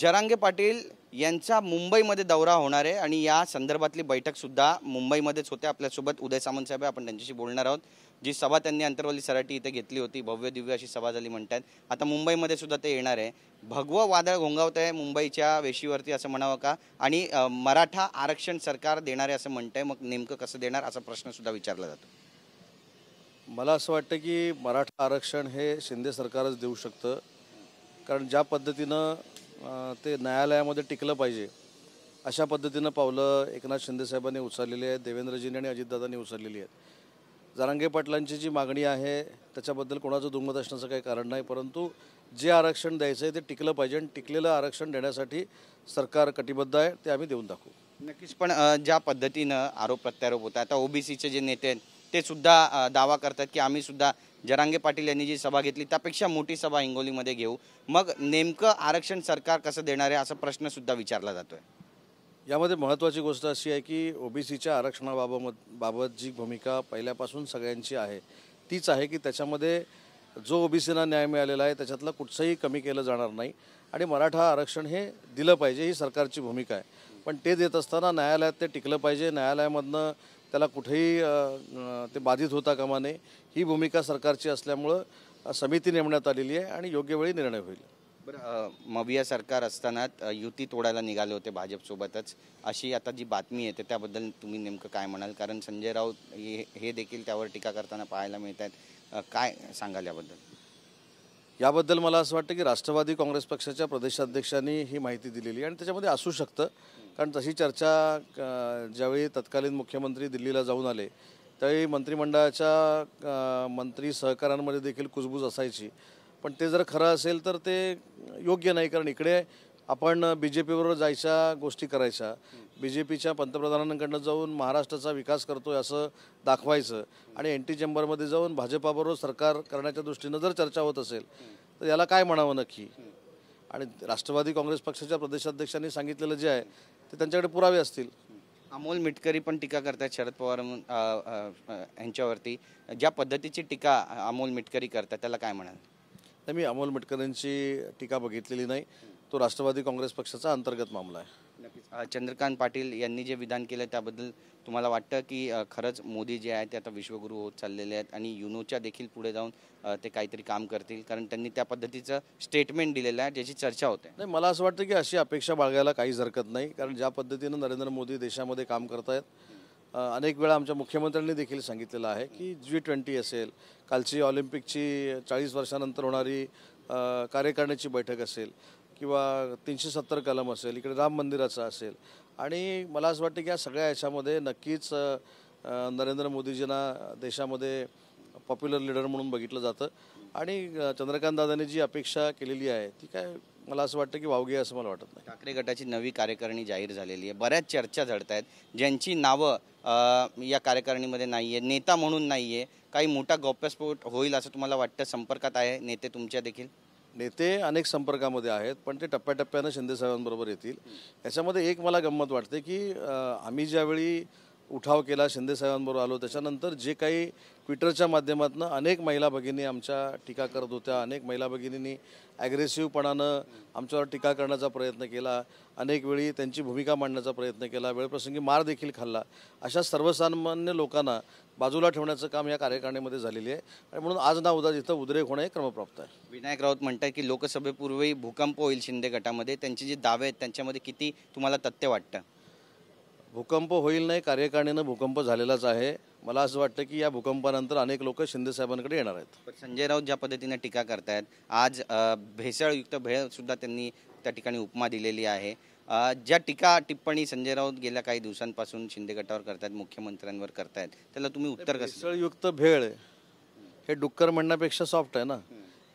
जरांगे पाटील यांचा मुंबईमध्ये दौरा होणार आहे आणि या संदर्भातली बैठकसुद्धा मुंबईमध्येच होते आपल्यासोबत उदय सामंत साहेब आपण त्यांच्याशी बोलणार आहोत जी सभा त्यांनी अंतरवली सराटी इथे घेतली होती भव्य दिव्य अशी सभा झाली म्हणतात आता मुंबईमध्ये सुद्धा ते येणार आहे भगव वादळ घोंगावत आहे मुंबईच्या वेशीवरती असं म्हणावं का आणि मराठा आरक्षण सरकार देणार आहे असं आहे मग नेमकं कसं देणार असा प्रश्नसुद्धा विचारला जातो मला असं वाटतं की मराठा आरक्षण हे शिंदे सरकारच देऊ शकतं कारण ज्या पद्धतीनं ते न्यायालयामध्ये टिकलं पाहिजे अशा पद्धतीनं पावलं एकनाथ शिंदेसाहेबांनी उचललेली आहेत देवेंद्रजींनी आणि अजितदादांनी उचललेली आहेत जारांगे पाटलांची जी मागणी आहे त्याच्याबद्दल कोणाचं दुमत असण्याचं काही कारण नाही परंतु जे आरक्षण द्यायचं आहे ते टिकलं पाहिजे आणि टिकलेलं आरक्षण देण्यासाठी सरकार कटिबद्ध आहे ते आम्ही देऊन दाखवू नक्कीच पण ज्या पद्धतीनं आरोप प्रत्यारोप होता आता ओबीसीचे जे नेते आहेत ते सुद्धा दावा करतात की आम्ही सुद्धा जरांगे पाटील यांनी जी सभा घेतली त्यापेक्षा मोठी सभा हिंगोलीमध्ये घेऊ मग नेमकं आरक्षण सरकार कसं देणार आहे असा प्रश्नसुद्धा विचारला जातो आहे यामध्ये महत्त्वाची गोष्ट अशी आहे की ओबीसीच्या आरक्षणाबाबत बाबत जी भूमिका पहिल्यापासून सगळ्यांची आहे तीच आहे की त्याच्यामध्ये जो ओबीसीला न्याय मिळालेला आहे त्याच्यातलं कुठचंही कमी केलं जाणार नाही आणि मराठा आरक्षण हे दिलं पाहिजे ही सरकारची भूमिका आहे पण ते देत असताना न्यायालयात ते टिकलं पाहिजे न्यायालयामधनं त्याला कुठेही ते बाधित होता कामा नये ही भूमिका सरकारची असल्यामुळं समिती नेमण्यात आलेली आहे आणि योग्य वेळी निर्णय होईल बरं मविया सरकार असताना युती तोडायला निघाले होते भाजपसोबतच अशी आता जी बातमी येते त्याबद्दल तुम्ही नेमकं काय म्हणाल कारण संजय राऊत हे देखील त्यावर टीका करताना पाहायला मिळत आहेत काय सांगाल याबद्दल याबद्दल मला असं वाटतं की राष्ट्रवादी काँग्रेस पक्षाच्या प्रदेशाध्यक्षांनी ही माहिती दिलेली आणि त्याच्यामध्ये असू शकतं कारण तशी चर्चा ज्यावेळी तत्कालीन मुख्यमंत्री दिल्लीला जाऊन आले त्यावेळी मंत्रिमंडळाच्या मंत्री सहकारांमध्ये देखील कुजबूज असायची पण ते जर खरं असेल तर ते योग्य नाही कारण इकडे आपण बी जे पीबरोबर जायच्या गोष्टी करायच्या बी जे पीच्या पंतप्रधानांकडनं जाऊन महाराष्ट्राचा विकास करतो आहे असं दाखवायचं आणि टी चेंबरमध्ये जाऊन भाजपाबरोबर सरकार करण्याच्या दृष्टीनं जर चर्चा होत असेल तर याला काय म्हणावं नक्की आणि राष्ट्रवादी काँग्रेस पक्षाच्या प्रदेशाध्यक्षांनी सांगितलेलं जे आहे ते त्यांच्याकडे पुरावे असतील अमोल मिटकरी पण टीका करतात शरद पवार यांच्यावरती ज्या पद्धतीची टीका अमोल मिटकरी करतात त्याला काय म्हणाल तर मी अमोल मिटकरींची टीका बघितलेली नाही तो राष्ट्रवादी काँग्रेस पक्षाचा अंतर्गत मामला आहे चंद्रकांत पाटील यांनी जे विधान केलं त्याबद्दल तुम्हाला वाटतं की खरंच मोदी जे आहेत ते आता विश्वगुरू होत चाललेले आहेत आणि युनोच्या देखील पुढे जाऊन ते काहीतरी काम करतील कारण त्यांनी त्या पद्धतीचं स्टेटमेंट दिलेलं आहे ज्याची चर्चा होते नाही मला असं वाटतं की अशी अपेक्षा बाळगायला काहीच हरकत नाही कारण ज्या पद्धतीनं नरेंद्र मोदी देशामध्ये काम करत आहेत अनेक वेळा आमच्या मुख्यमंत्र्यांनी देखील सांगितलेलं आहे की जी ट्वेंटी असेल कालची ऑलिम्पिकची चाळीस वर्षानंतर होणारी कार्यकारिणीची बैठक असेल किंवा तीनशे सत्तर कलम असेल इकडे राम मंदिराचं असेल आणि मला असं वाटतं की या सगळ्या याच्यामध्ये नक्कीच नरेंद्र मोदीजींना देशामध्ये पॉप्युलर लीडर म्हणून बघितलं जातं आणि चंद्रकांत दादाने जी अपेक्षा केलेली आहे ती काय मला असं वाटतं की वावगी असं मला वाटत नाही ठाकरे गटाची नवी कार्यकारिणी जाहीर झालेली आहे बऱ्याच चर्चा झडत आहेत ज्यांची नावं या कार्यकारिणीमध्ये नाही आहे नेता म्हणून नाही आहे काही मोठा गोप्यस्फोट होईल असं तुम्हाला वाटतं संपर्कात आहे नेते तुमच्या देखील नेते अनेक संपर्कामध्ये आहेत पण ते टप्प्याटप्प्यानं साहेबांबरोबर येतील याच्यामध्ये एक मला गंमत वाटते की आम्ही ज्यावेळी उठाव केला शिंदेसाहेबांबरोबर आलो त्याच्यानंतर जे काही ट्विटरच्या माध्यमातून अनेक महिला भगिनी आमच्या टीका करत होत्या अनेक महिला भगिनींनी ॲग्रेसिव्हपणानं आमच्यावर टीका करण्याचा प्रयत्न केला अनेक वेळी त्यांची भूमिका मांडण्याचा प्रयत्न केला वेळप्रसंगी मार देखील खाल्ला अशा सर्वसामान्य लोकांना बाजूला ठेवण्याचं काम या कार्यकारिणीमध्ये झालेली आहे आणि म्हणून आज ना उद्या जिथं उद्रेक होणं हे क्रमप्राप्त आहे विनायक राऊत म्हणतात की लोकसभेपूर्वी भूकंप होईल शिंदे गटामध्ये त्यांचे जे दावे आहेत त्यांच्यामध्ये किती तुम्हाला तथ्य वाटतं भूकंप होईल नाही कार्यकारिणीनं भूकंप झालेलाच आहे मला असं वाटतं की या भूकंपानंतर अनेक लोक शिंदेसाहेबांकडे येणार आहेत संजय राऊत ज्या पद्धतीने टीका करतायत आज भेसळयुक्त भेळसुद्धा त्यांनी त्या ठिकाणी उपमा दिलेली आहे ज्या टीका टिप्पणी संजय राऊत गेल्या काही दिवसांपासून शिंदे गटावर करतायत मुख्यमंत्र्यांवर करतायत त्याला तुम्ही उत्तर कसं भेसळयुक्त भेळ हे डुक्कर म्हणण्यापेक्षा सॉफ्ट आहे ना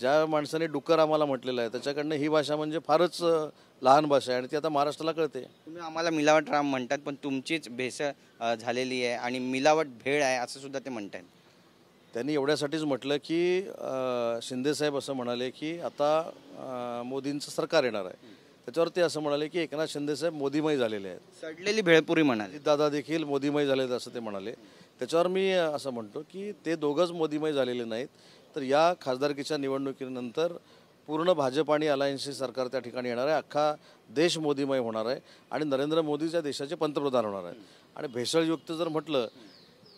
ज्या माणसाने डुक्कर आम्हाला म्हटलेलं आहे त्याच्याकडनं ही भाषा म्हणजे फारच लहान भाषा आहे आणि ती आता महाराष्ट्राला कळते तुम्ही आम्हाला मिलावट राम म्हणतात पण तुमचीच भेस झालेली आहे आणि मिलावट भेळ आहे असं सुद्धा ते म्हणतात त्यांनी एवढ्यासाठीच म्हटलं की शिंदेसाहेब असं म्हणाले की आता मोदींचं सरकार येणार आहे त्याच्यावर ते असं म्हणाले की एकनाथ शिंदेसाहेब मोदीमय झालेले आहेत सडलेली भेळपुरी म्हणाले दादा देखील मोदीमय झालेत असं ते म्हणाले त्याच्यावर मी असं म्हणतो की ते दोघंच मोदीमय झालेले नाहीत तर या खासदारकीच्या निवडणुकीनंतर पूर्ण भाजप आणि अलायन्सी सरकार त्या ठिकाणी येणार आहे अख्खा देश मोदीमय होणार आहे आणि नरेंद्र मोदीच्या देशाचे पंतप्रधान होणार आहे आणि भेसळयुक्त जर म्हटलं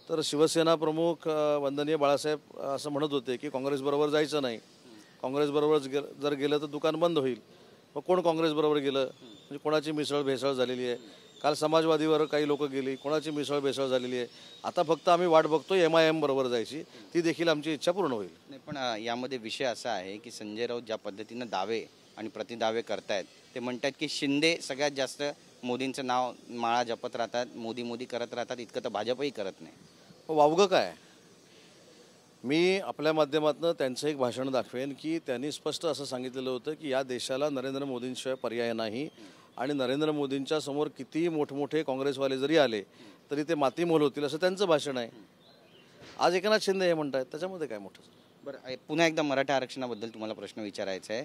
तर शिवसेना प्रमुख वंदनीय बाळासाहेब असं म्हणत होते की काँग्रेसबरोबर जायचं नाही काँग्रेसबरोबर गेलं जर गेलं तर दुकान बंद होईल मग कोण काँग्रेसबरोबर गेलं म्हणजे कोणाची मिसळ भेसळ झालेली आहे काल समाजवादीवर काही लोक गेली कोणाची मिसळ बेसळ झालेली आहे आता फक्त आम्ही वाट बघतो एम आय एम बरोबर जायची ती देखील आमची इच्छा पूर्ण होईल नाही पण यामध्ये विषय असा आहे की संजय राऊत ज्या पद्धतीनं दावे आणि प्रतिदावे करतायत ते म्हणतात की शिंदे सगळ्यात जास्त मोदींचं नाव माळा जपत राहतात मोदी मोदी करत राहतात इतकं तर भाजपही करत नाही हो, वावगं काय मी आपल्या माध्यमातून त्यांचं एक भाषण दाखवेन की त्यांनी स्पष्ट असं सांगितलेलं होतं की या देशाला नरेंद्र मोदींशिवाय पर्याय नाही आणि नरेंद्र मोदींच्या समोर कितीही मोठमोठे काँग्रेसवाले जरी आले तरी ते माती मोल होतील असं त्यांचं भाषण आहे आज एकनाथ शिंदे हे म्हणत आहेत त्याच्यामध्ये काय मोठं बरं पुन्हा एकदा मराठा आरक्षणाबद्दल तुम्हाला प्रश्न विचारायचा आहे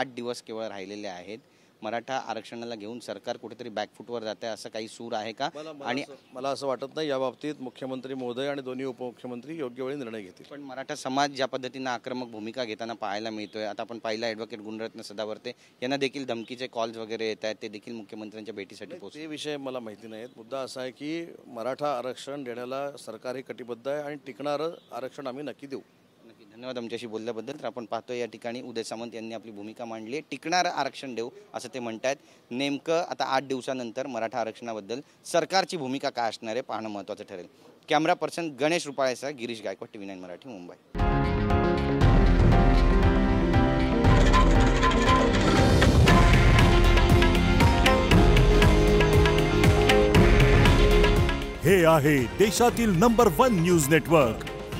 आठ दिवस केवळ राहिलेले आहेत मराठा आरक्षणाला घेऊन सरकार कुठेतरी बॅकफूटवर जात आहे असं काही सूर आहे का आणि मला असं वाटत नाही या बाबतीत मुख्यमंत्री मोदय आणि दोन्ही उपमुख्यमंत्री योग्य वेळी निर्णय घेतील पण मराठा समाज ज्या पद्धतीनं आक्रमक भूमिका घेताना पाहायला मिळतोय आता आपण पाहिला ऍडव्होकेट गुणरत्न सदावर्ते यांना देखील धमकीचे कॉल्स वगैरे येत आहेत ते देखील मुख्यमंत्र्यांच्या भेटीसाठी पोहोचते विषय मला माहिती नाहीत मुद्दा असा आहे की मराठा आरक्षण देण्याला सरकार हे कटिबद्ध आहे आणि टिकणारं आरक्षण आम्ही नक्की देऊ धन्यवाद आमच्याशी बोलल्याबद्दल तर आपण पाहतोय या ठिकाणी उदय सामंत यांनी आपली भूमिका मांडली आहे टिकणारं आरक्षण देऊ असं ते म्हणत आहेत नेमकं आता आठ दिवसानंतर मराठा आरक्षणाबद्दल सरकारची भूमिका काय असणार आहे पाहणं महत्त्वाचं ठरेल कॅमेरा पर्सन गणेश रुपाळेसह Girish Gaikwad T V nine Marathi Mumbai हे आहे देशातील नंबर वन न्यूज नेटवर्क